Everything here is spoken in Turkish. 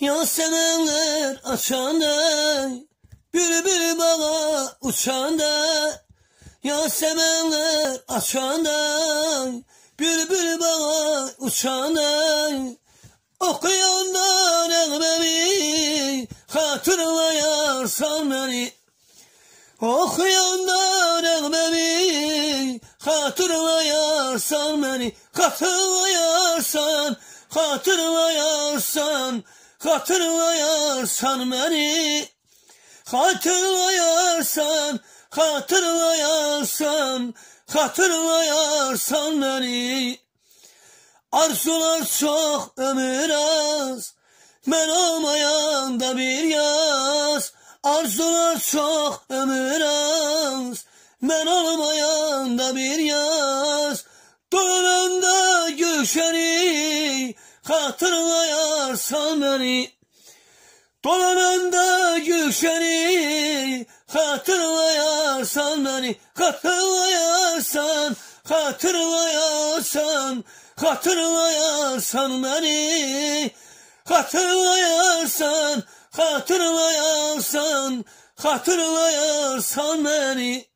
Yasemenler açanda Bülbül bana uçanda Yasemenler açanda Bülbül bana uçanda Okuyandan elbemi Hatırlayarsan beni Okuyandan elbemi Hatırlayarsan beni Hatırlayarsan Hatırlayarsan Hatırlayarsan beni Hatırlayarsan Hatırlayarsan Hatırlayarsan beni Arzular çok ömür az Ben olmayan da bir yaz Arzular çok ömür az Ben olmayan da bir yaz Dönende gülşeni hatırlayarsan beni Dolananda gülşeni hatırlayarsan beni hatırlayarsan hatırlayarsan hatırlayarsan beni hatırlayarsan hatırlayarsan hatırlayarsan beni